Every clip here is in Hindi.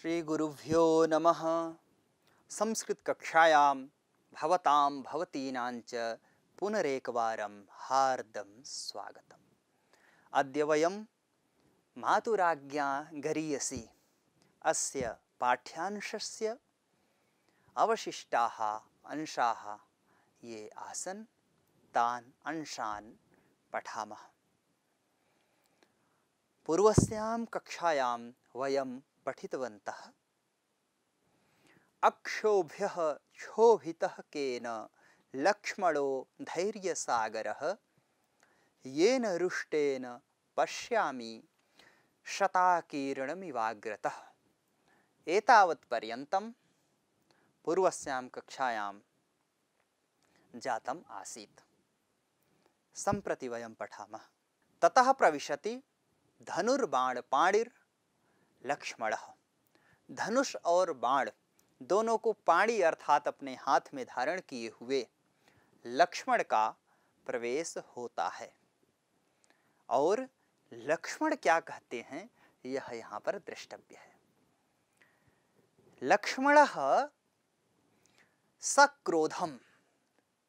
श्री श्रीगुरुभ्यो नमः संस्कृतकक्षायां भवतां भवतीनां च पुनरेकवारं हार्दं स्वागतम् अद्य वयं मातुराज्ञा गरीयसी अस्य पाठ्यांशस्य अवशिष्टाः अंशाः ये आसन् तान् अंशान् पठामः पूर्वस्यां कक्षायां वयं पठितवन्तः अक्षोभ्यः क्षोभितः केन लक्ष्मणो धैर्यसागरः येन रुष्टेन पश्यामि शताकीर्णमिवाग्रतः एतावत्पर्यन्तं पूर्वस्यां कक्षायां जातम् आसीत् सम्प्रति वयं पठामः ततः प्रविशति धनुर्बाणपाणिर् लक्ष्मण धनुष और बाण दोनों को पाणी अर्थात अपने हाथ में धारण किए हुए लक्ष्मण का प्रवेश होता है और लक्ष्मण क्या कहते हैं यह यहाँ पर दृष्टव्य है लक्ष्मण सक्रोधम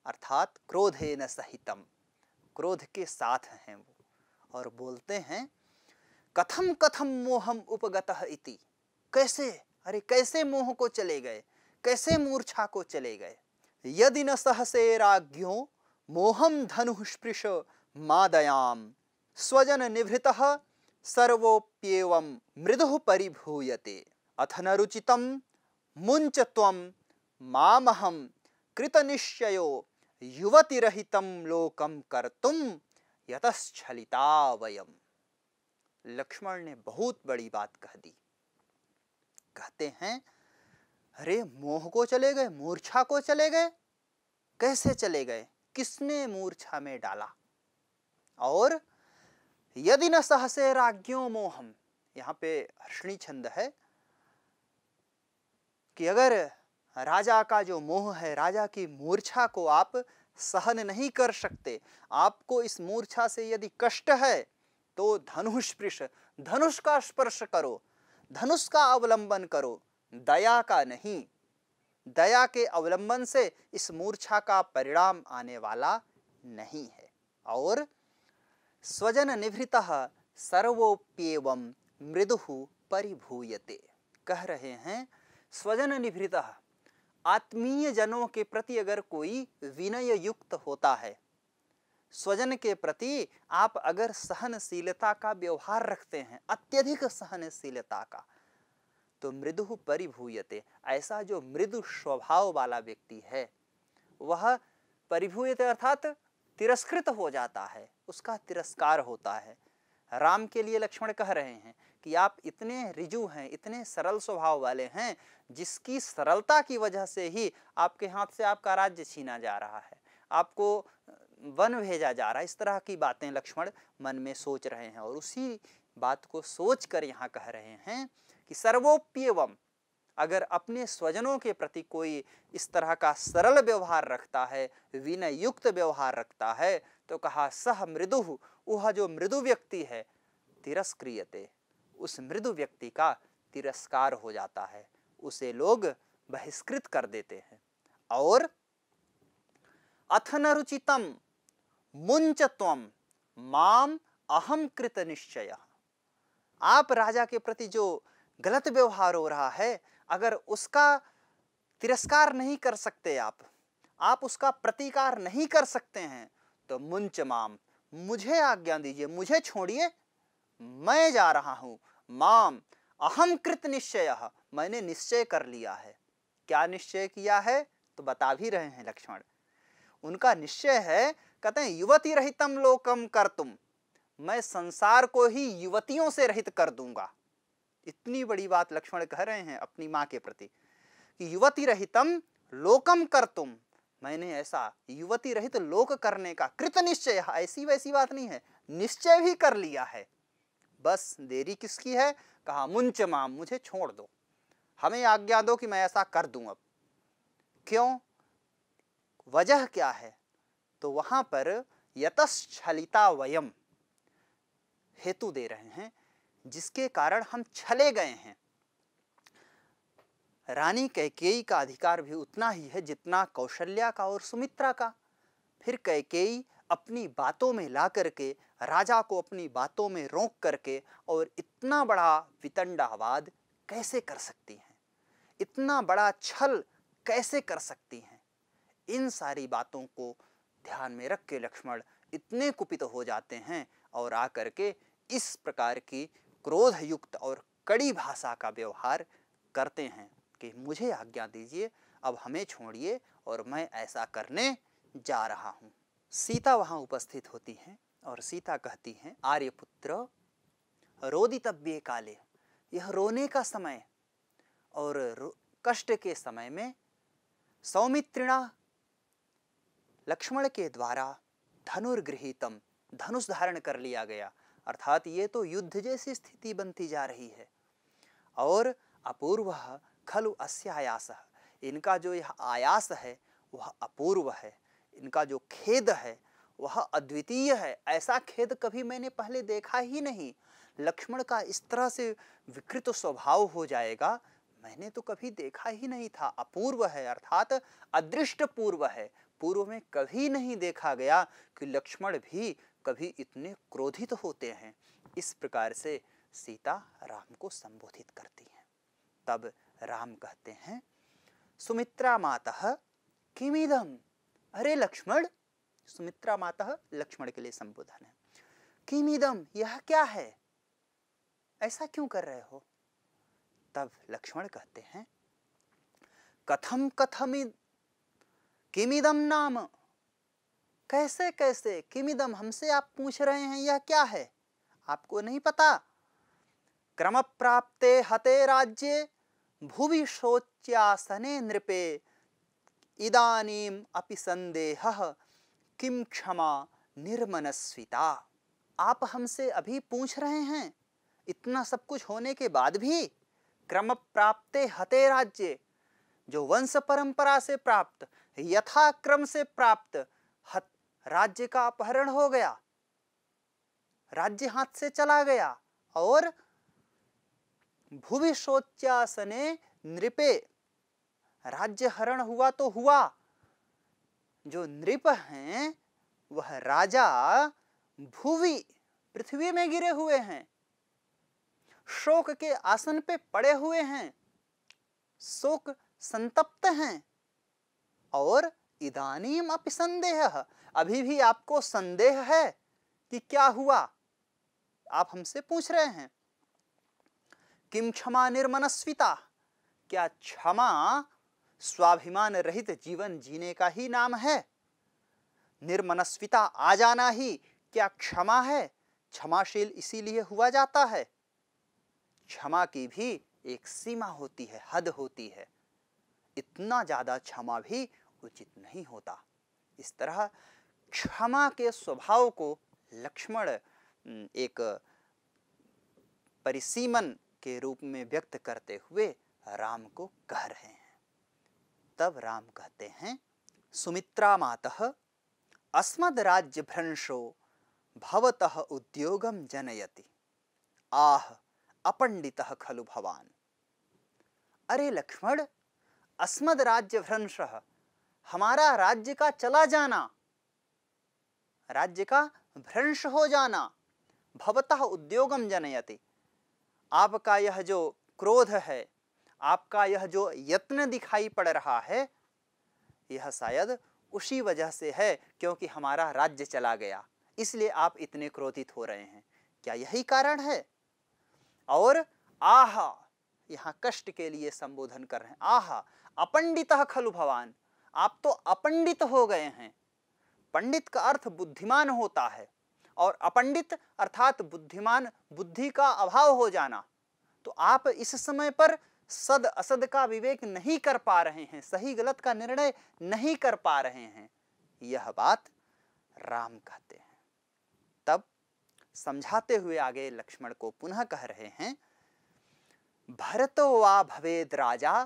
अर्थात क्रोधे न सहितम क्रोध के साथ हैं वो और बोलते हैं कथम कथम मोहम उपगत इति कैसे अरे कैसे मोह को चले गए कैसे मूर्छा को चले गए यदि न सहसे राज्यो मोहम धनु स्पृश मादयाम स्वजन निभृत सर्वोप्यव मृदु परिभूयते अथ न रुचित मुंच मामहम कृत कृतनिश्चयो युवतिरहितं लोकम कर्तुम यतश्छलिता वयम लक्ष्मण ने बहुत बड़ी बात कह दी कहते हैं अरे मोह को चले गए मूर्छा को चले गए कैसे चले गए किसने मूर्छा में डाला और यदि न सहसे राज्यो मोहम यहाँ पे हर्षणी छंद है कि अगर राजा का जो मोह है राजा की मूर्छा को आप सहन नहीं कर सकते आपको इस मूर्छा से यदि कष्ट है तो धनुष स्पृश धनुष का स्पर्श करो धनुष का अवलंबन करो दया का नहीं दया के अवलंबन से इस मूर्छा का परिणाम आने वाला नहीं है और स्वजन निभृत सर्वोप्यव मृदु परिभूयते कह रहे हैं स्वजन निभृत आत्मीय जनों के प्रति अगर कोई विनय युक्त होता है स्वजन के प्रति आप अगर सहनशीलता का व्यवहार रखते हैं अत्यधिक सहनशीलता का तो मृदु परिभूयते ऐसा जो मृदु स्वभाव वाला व्यक्ति है वह परिभूयते अर्थात तिरस्कृत हो जाता है उसका तिरस्कार होता है राम के लिए लक्ष्मण कह रहे हैं कि आप इतने रिजु हैं इतने सरल स्वभाव वाले हैं जिसकी सरलता की वजह से ही आपके हाथ से आपका राज्य छीना जा रहा है आपको वन भेजा जा रहा है इस तरह की बातें लक्ष्मण मन में सोच रहे हैं और उसी बात को सोच कर यहाँ कह रहे हैं कि सर्वोप्यवम अगर अपने स्वजनों के प्रति कोई इस तरह का सरल व्यवहार रखता है विनय युक्त व्यवहार रखता है तो कहा सह मृदु वह जो मृदु व्यक्ति है तिरस्क्रियते उस मृदु व्यक्ति का तिरस्कार हो जाता है उसे लोग बहिष्कृत कर देते हैं और अथ न रुचितम मुंच तम माम अहम कृत निश्चय आप राजा के प्रति जो गलत व्यवहार हो रहा है अगर उसका तिरस्कार नहीं कर सकते आप आप उसका प्रतिकार नहीं कर सकते हैं तो मुंच माम मुझे आज्ञा दीजिए मुझे छोड़िए मैं जा रहा हूं माम अहम कृत निश्चय मैंने निश्चय कर लिया है क्या निश्चय किया है तो बता भी रहे हैं लक्ष्मण उनका निश्चय है कहते हैं युवती रहितम लोकम कर तुम मैं संसार को ही युवतियों से रहित कर दूंगा इतनी बड़ी बात लक्ष्मण कह रहे हैं अपनी माँ के प्रति कि युवती रहितम लोकम कर तुम मैंने ऐसा युवती रहित लोक करने का कृत निश्चय हाँ, ऐसी वैसी बात नहीं है निश्चय भी कर लिया है बस देरी किसकी है कहा मुंच माम मुझे छोड़ दो हमें आज्ञा दो कि मैं ऐसा कर दूं अब क्यों वजह क्या है तो वहां पर यतश्छलिता वयम हेतु दे रहे हैं जिसके कारण हम छले गए हैं रानी कैकेयी का अधिकार भी उतना ही है जितना कौशल्या का और सुमित्रा का फिर कैकेयी अपनी बातों में ला करके राजा को अपनी बातों में रोक करके और इतना बड़ा वितंडावाद कैसे कर सकती हैं इतना बड़ा छल कैसे कर सकती हैं इन सारी बातों को ध्यान में रख के लक्ष्मण इतने कुपित हो जाते हैं और आकर के इस प्रकार की क्रोध युक्त और कड़ी भाषा का व्यवहार करते हैं कि मुझे आज्ञा दीजिए अब हमें छोड़िए और मैं ऐसा करने जा रहा हूँ सीता वहाँ उपस्थित होती हैं और सीता कहती हैं आर्यपुत्र रोदितव्य काले यह रोने का समय और कष्ट के समय में सौमित्रिणा लक्ष्मण के द्वारा धनुर्गृहितम धनुष धारण कर लिया गया अर्थात ये तो युद्ध जैसी स्थिति बनती जा रही है और अपूर्व खलु अस्य आयास इनका जो यह आयास है वह अपूर्व है इनका जो खेद है वह अद्वितीय है ऐसा खेद कभी मैंने पहले देखा ही नहीं लक्ष्मण का इस तरह से विकृत स्वभाव हो जाएगा मैंने तो कभी देखा ही नहीं था अपूर्व है अर्थात अदृष्ट पूर्व है पूर्व में कभी नहीं देखा गया कि लक्ष्मण भी कभी इतने क्रोधित तो होते हैं इस प्रकार से सीता राम को संबोधित करती हैं तब राम कहते हैं सुमित्रा माता किमिदम अरे लक्ष्मण सुमित्रा माता लक्ष्मण के लिए संबोधन है किमिदम यह क्या है ऐसा क्यों कर रहे हो तब लक्ष्मण कहते हैं कथम कथम किमिदम नाम कैसे कैसे किमिदम हमसे आप पूछ रहे हैं यह क्या है आपको नहीं पता क्रम प्राप्ते हते राज्य भुवि शोच्यासने नृपे इदानीम अपि संदेह किम क्षमा निर्मनस्विता आप हमसे अभी पूछ रहे हैं इतना सब कुछ होने के बाद भी क्रम प्राप्ते हते राज्य जो वंश परंपरा से प्राप्त यथाक्रम से प्राप्त राज्य का अपहरण हो गया राज्य हाथ से चला गया और भूविशोच्यासने नृपे राज्य हरण हुआ तो हुआ जो नृप हैं वह राजा भूवि पृथ्वी में गिरे हुए हैं शोक के आसन पे पड़े हुए हैं शोक संतप्त हैं और इदानीम अप संदेह अभी भी आपको संदेह है कि क्या हुआ आप हमसे पूछ रहे हैं किम क्षमा निर्मनस्विता क्या क्षमा स्वाभिमान रहित जीवन जीने का ही नाम है निर्मनस्विता आ जाना ही क्या क्षमा है क्षमाशील इसीलिए हुआ जाता है क्षमा की भी एक सीमा होती है हद होती है इतना ज्यादा क्षमा भी उचित नहीं होता इस तरह क्षमा के स्वभाव को लक्ष्मण एक परिसीमन के रूप में व्यक्त करते हुए राम को कह रहे हैं तब राम कहते हैं सुमित्रा मातः अस्मद राज्य भ्रंशो भवतः उद्योगम जनयति आह अपंडित खलु भवान अरे लक्ष्मण अस्मद राज्य भ्रंश हमारा राज्य का चला जाना राज्य का भ्रंश हो जाना भवतः उद्योगम जनयति आपका यह जो क्रोध है आपका यह जो यत्न दिखाई पड़ रहा है यह शायद उसी वजह से है क्योंकि हमारा राज्य चला गया इसलिए आप इतने क्रोधित हो रहे हैं क्या यही कारण है और आहा यहां कष्ट के लिए संबोधन कर रहे हैं आहा अपंडित खलु भवान आप तो अपंडित हो गए हैं पंडित का अर्थ बुद्धिमान होता है और अपंडित अर्थात बुद्धिमान बुद्धि का अभाव हो जाना तो आप इस समय पर सद असद का विवेक नहीं कर पा रहे हैं सही गलत का निर्णय नहीं कर पा रहे हैं यह बात राम कहते हैं तब समझाते हुए आगे लक्ष्मण को पुनः कह रहे हैं भरतो वा भवेद राजा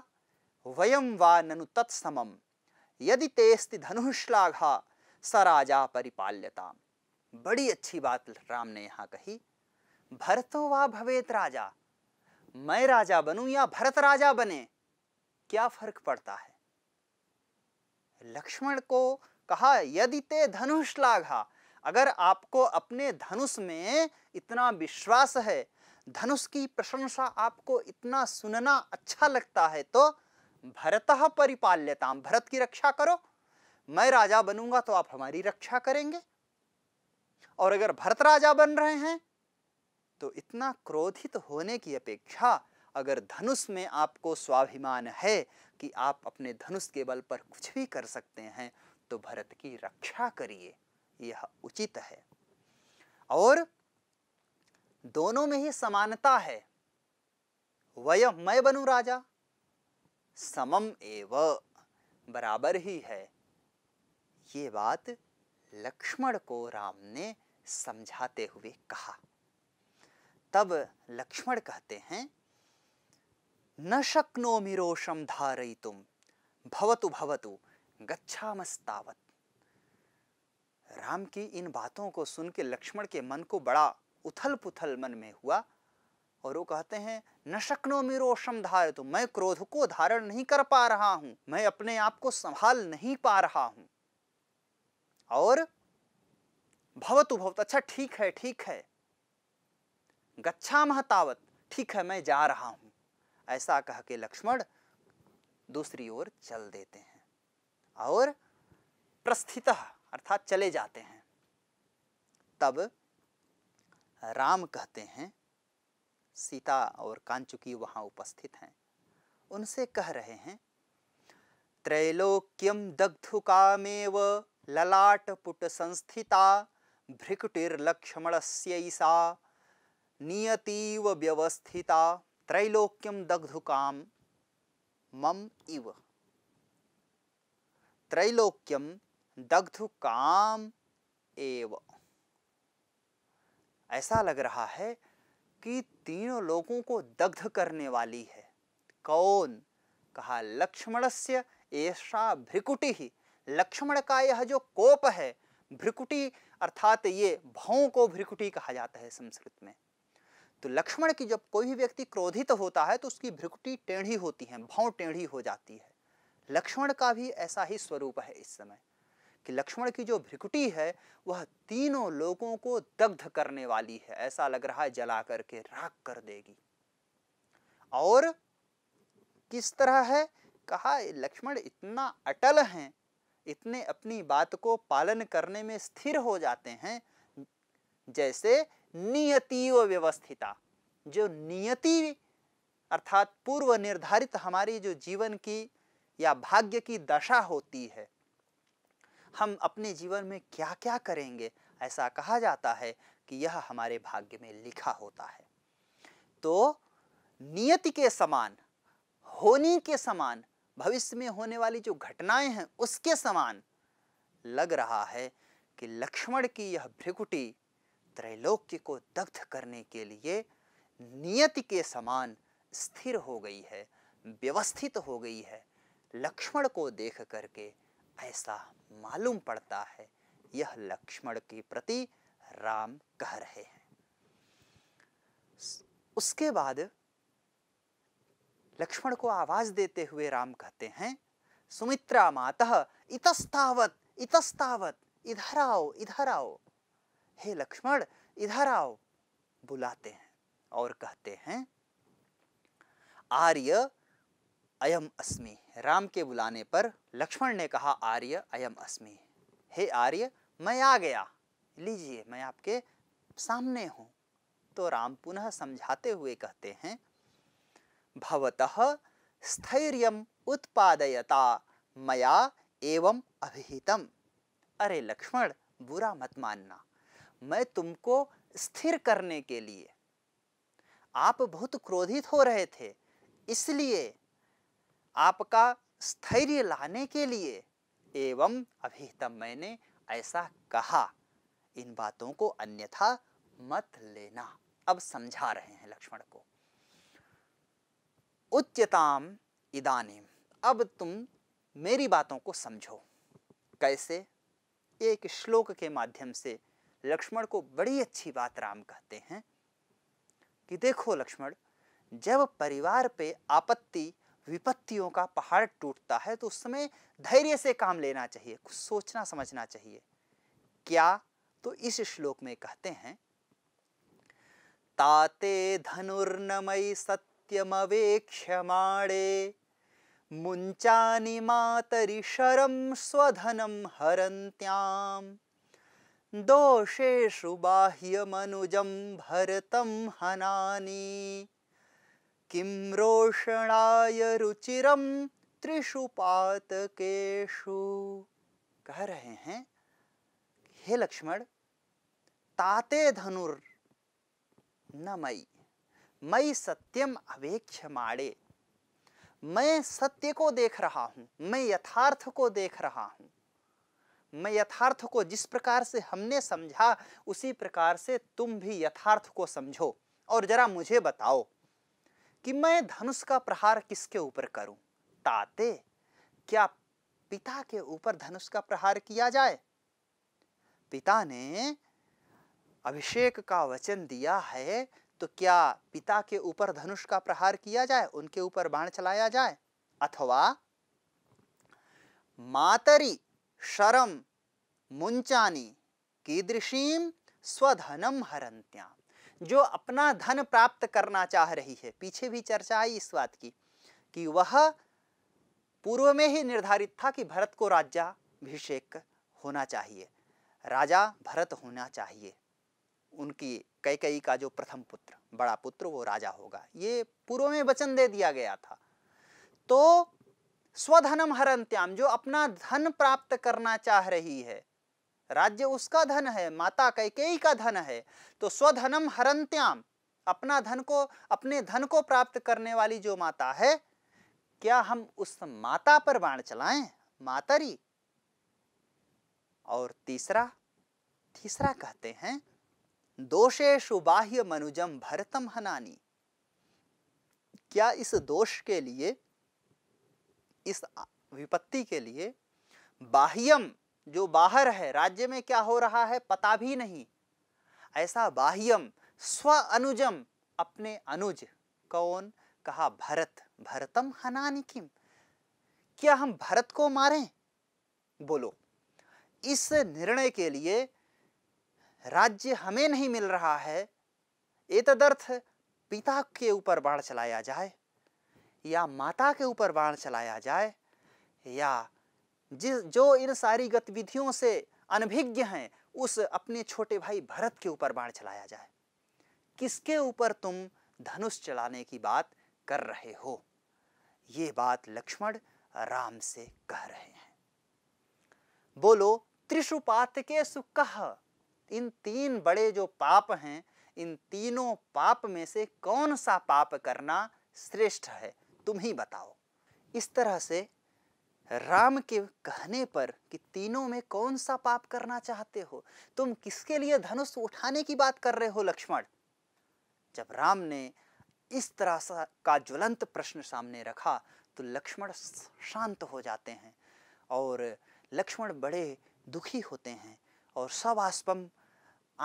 वयम वा ननु तत्समम यदि तेस्ति धनुष्लाघा स राजा परिपाल्यता बड़ी अच्छी बात राम ने यहाँ कही भरतो वा भवेत राजा मैं राजा बनूं या भरत राजा बने क्या फर्क पड़ता है लक्ष्मण को कहा यदि ते धनुष लाघा अगर आपको अपने धनुष में इतना विश्वास है धनुष की प्रशंसा आपको इतना सुनना अच्छा लगता है तो भरत परिपाल्यताम भरत की रक्षा करो मैं राजा बनूंगा तो आप हमारी रक्षा करेंगे और अगर भरत राजा बन रहे हैं तो इतना क्रोधित होने की अपेक्षा अगर धनुष में आपको स्वाभिमान है कि आप अपने धनुष के बल पर कुछ भी कर सकते हैं तो भरत की रक्षा करिए यह उचित है और दोनों में ही समानता है वह मैं बनू राजा समम एव बराबर ही है ये बात लक्ष्मण को राम ने समझाते हुए कहा तब लक्ष्मण कहते हैं न शक्नो मिरोषम धारय तुम भवतु भवतु गच्छामस्तावत राम की इन बातों को सुन के लक्ष्मण के मन को बड़ा उथल पुथल मन में हुआ और वो कहते हैं न शक्नो में धार तो मैं क्रोध को धारण नहीं कर पा रहा हूं मैं अपने आप को संभाल नहीं पा रहा हूं और भवतु भवत अच्छा ठीक है ठीक है गच्छा महतावत ठीक है मैं जा रहा हूं ऐसा कह के लक्ष्मण दूसरी ओर चल देते हैं और प्रस्थित अर्थात चले जाते हैं तब राम कहते हैं सीता और कांचुकी वहां उपस्थित हैं उनसे कह रहे हैं त्रैलोक्यम दग्धु दग्धुकामेव ललाटपुट संस्थिता भ्रिकुटिर्लक्ष्मणस्यैषा नियतीव व्यवस्थिता त्रैलोक्यम दग्धु काम मम इव त्रैलोक्यम दग्धु काम एव ऐसा लग रहा है कि तीनों लोगों को दग्ध करने वाली है कौन कहा लक्ष्मण से ऐसा भ्रिकुटी ही लक्ष्मण का यह जो कोप है भ्रिकुटी अर्थात ये भावों को भ्रिकुटी कहा जाता है संस्कृत में तो लक्ष्मण की जब कोई भी व्यक्ति क्रोधित होता है तो उसकी भ्रिकुटी टेढ़ी होती है भाव टेढ़ी हो जाती है लक्ष्मण का भी ऐसा ही स्वरूप है इस समय कि लक्ष्मण की जो भ्रिकुटी है वह तीनों लोगों को दग्ध करने वाली है ऐसा लग रहा है जला करके राख कर देगी और किस तरह है कहा लक्ष्मण इतना अटल हैं इतने अपनी बात को पालन करने में स्थिर हो जाते हैं जैसे नियति व व्यवस्थिता जो नियति अर्थात पूर्व निर्धारित हमारी जो जीवन की या भाग्य की दशा होती है हम अपने जीवन में क्या क्या करेंगे ऐसा कहा जाता है कि यह हमारे भाग्य में लिखा होता है तो नियति के समान होने के समान भविष्य में होने वाली जो घटनाएं हैं उसके समान लग रहा है कि लक्ष्मण की यह भ्रिकुटी त्रैलोक्य को दग्ध करने के लिए नियति के समान स्थिर हो गई है व्यवस्थित हो गई है लक्ष्मण को देख करके ऐसा मालूम पड़ता है यह लक्ष्मण के प्रति राम कह रहे हैं उसके बाद लक्ष्मण को आवाज देते हुए राम कहते हैं सुमित्रा माता इतस्तावत इतस्तावत इधर आओ इधर आओ हे लक्ष्मण इधर आओ बुलाते हैं और कहते हैं आर्य अयम अस्मि राम के बुलाने पर लक्ष्मण ने कहा आर्य अयम अस्मि हे आर्य मैं आ गया लीजिए मैं आपके सामने हूँ तो राम पुनः समझाते हुए कहते हैं भवतः स्थैर्य उत्पादयता मया एवं अभिहितम अरे लक्ष्मण बुरा मत मानना मैं तुमको स्थिर करने के लिए आप बहुत क्रोधित हो रहे थे इसलिए आपका स्थैर्य लाने के लिए एवं अभी तब मैंने ऐसा कहा इन बातों को अन्यथा मत लेना अब समझा रहे हैं लक्ष्मण को उच्चताम इदानीम अब तुम मेरी बातों को समझो कैसे एक श्लोक के माध्यम से लक्ष्मण को बड़ी अच्छी बात राम कहते हैं कि देखो लक्ष्मण जब परिवार पे आपत्ति विपत्तियों का पहाड़ टूटता है तो उस समय धैर्य से काम लेना चाहिए कुछ सोचना समझना चाहिए क्या तो इस श्लोक में कहते हैं ताते धनुर्नमयी सत्यमवेक्षमाणे मुंचानि मातरि शरम स्वधनम हरन्त्याम दोषेषु बाह्यमनुजं भरतं हनानी किं रोषणाय रुचिरम पात केशु कह रहे हैं हे लक्ष्मण ताते धनुर न मई मई सत्यम अवेक्ष माड़े मैं सत्य को देख रहा हूं मैं यथार्थ को देख रहा हूं मैं यथार्थ को जिस प्रकार से हमने समझा उसी प्रकार से तुम भी यथार्थ को समझो और जरा मुझे बताओ कि मैं धनुष का प्रहार किसके ऊपर करूं ताते क्या पिता के ऊपर धनुष का प्रहार किया जाए पिता ने अभिषेक का वचन दिया है तो क्या पिता के ऊपर धनुष का प्रहार किया जाए उनके ऊपर बाण चलाया जाए अथवा मातरी शरम मुंचानी कीदृशीम स्वधनम हरंत्या जो अपना धन प्राप्त करना चाह रही है पीछे भी चर्चा आई इस बात की कि वह पूर्व में ही निर्धारित था कि भरत को राज्याभिषेक होना चाहिए राजा भरत होना चाहिए उनकी कई कई का जो प्रथम पुत्र बड़ा पुत्र वो राजा होगा ये पूर्व में वचन दे दिया गया था तो स्वधनम हरंत्याम जो अपना धन प्राप्त करना चाह रही है राज्य उसका धन है माता कैकेयी का धन है तो स्वधनम हरंत्याम अपना धन को अपने धन को प्राप्त करने वाली जो माता है क्या हम उस माता पर बाण चलाएं मातरी और तीसरा तीसरा कहते हैं दोषेशु बाह्य मनुजम भरतम हनानी क्या इस दोष के लिए इस विपत्ति के लिए बाह्यम जो बाहर है राज्य में क्या हो रहा है पता भी नहीं ऐसा बाह्यम स्व अनुजम अपने अनुज कौन कहा भरत भरतम हनानी किम क्या हम भरत को मारें बोलो इस निर्णय के लिए राज्य हमें नहीं मिल रहा है एतदर्थ पिता के ऊपर बाढ़ चलाया जाए या माता के ऊपर बाढ़ चलाया जाए या जिस जो इन सारी गतिविधियों से अनभिज्ञ हैं उस अपने छोटे भाई भरत के ऊपर बाण चलाया जाए किसके ऊपर तुम धनुष चलाने की बात कर रहे हो ये बात लक्ष्मण राम से कह रहे हैं बोलो त्रिशुपात के सुख इन तीन बड़े जो पाप हैं इन तीनों पाप में से कौन सा पाप करना श्रेष्ठ है तुम ही बताओ इस तरह से राम के कहने पर कि तीनों में कौन सा पाप करना चाहते हो तुम किसके लिए धनुष उठाने की बात कर रहे हो लक्ष्मण जब राम ने इस तरह का ज्वलंत प्रश्न सामने रखा तो लक्ष्मण शांत हो जाते हैं और लक्ष्मण बड़े दुखी होते हैं और सब आस्पम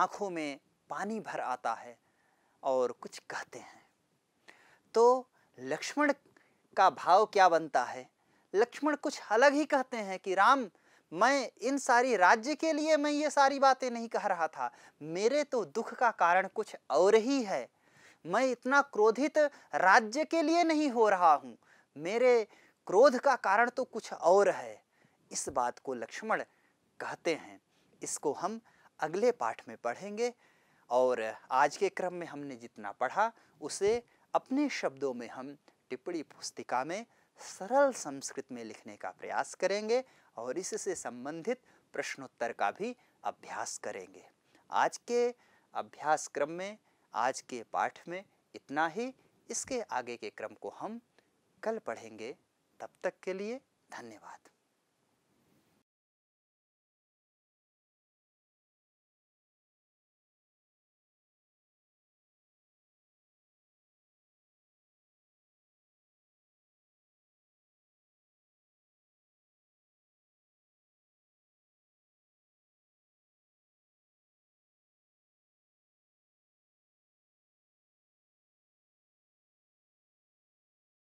आँखों में पानी भर आता है और कुछ कहते हैं तो लक्ष्मण का भाव क्या बनता है लक्ष्मण कुछ अलग ही कहते हैं कि राम मैं इन सारी राज्य के लिए मैं ये सारी बातें नहीं कह रहा था मेरे तो दुख का कारण कुछ और ही है मैं इतना क्रोधित राज्य के लिए नहीं हो रहा हूँ मेरे क्रोध का कारण तो कुछ और है इस बात को लक्ष्मण कहते हैं इसको हम अगले पाठ में पढ़ेंगे और आज के क्रम में हमने जितना पढ़ा उसे अपने शब्दों में हम टिप्पणी पुस्तिका में सरल संस्कृत में लिखने का प्रयास करेंगे और इससे संबंधित प्रश्नोत्तर का भी अभ्यास करेंगे आज के अभ्यास क्रम में आज के पाठ में इतना ही इसके आगे के क्रम को हम कल पढ़ेंगे तब तक के लिए धन्यवाद